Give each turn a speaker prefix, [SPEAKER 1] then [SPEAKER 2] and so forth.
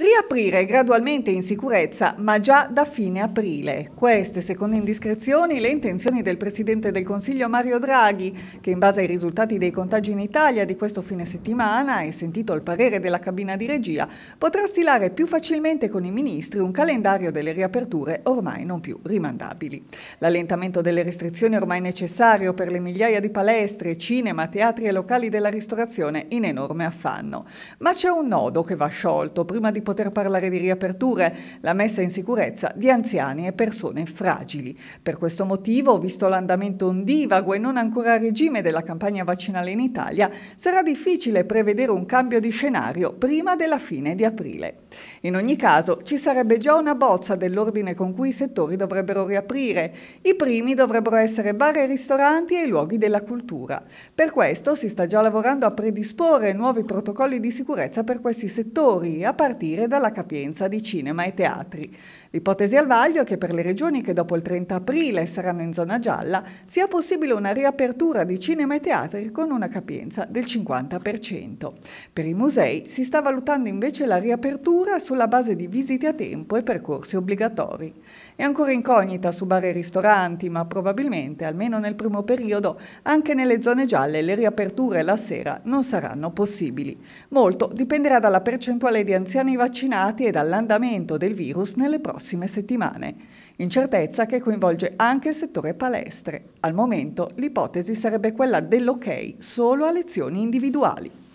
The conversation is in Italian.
[SPEAKER 1] Riaprire gradualmente in sicurezza, ma già da fine aprile. Queste, secondo indiscrezioni, le intenzioni del Presidente del Consiglio Mario Draghi, che in base ai risultati dei contagi in Italia di questo fine settimana e sentito il parere della cabina di regia, potrà stilare più facilmente con i ministri un calendario delle riaperture ormai non più rimandabili. L'allentamento delle restrizioni ormai necessario per le migliaia di palestre, cinema, teatri e locali della ristorazione in enorme affanno. Ma c'è un nodo che va sciolto prima di poter poter parlare di riaperture, la messa in sicurezza di anziani e persone fragili. Per questo motivo, visto l'andamento ondivago e non ancora a regime della campagna vaccinale in Italia, sarà difficile prevedere un cambio di scenario prima della fine di aprile. In ogni caso, ci sarebbe già una bozza dell'ordine con cui i settori dovrebbero riaprire. I primi dovrebbero essere bar e ristoranti e i luoghi della cultura. Per questo si sta già lavorando a predisporre nuovi protocolli di sicurezza per questi settori, a partire partire dalla capienza di cinema e teatri. L'ipotesi al vaglio è che per le regioni che dopo il 30 aprile saranno in zona gialla sia possibile una riapertura di cinema e teatri con una capienza del 50%. Per i musei si sta valutando invece la riapertura sulla base di visite a tempo e percorsi obbligatori. È ancora incognita su bar e ristoranti, ma probabilmente, almeno nel primo periodo, anche nelle zone gialle le riaperture la sera non saranno possibili. Molto dipenderà dalla percentuale di anziani vaccinati e dall'andamento del virus nelle prossime settimane. Incertezza che coinvolge anche il settore palestre. Al momento l'ipotesi sarebbe quella dell'ok solo a lezioni individuali.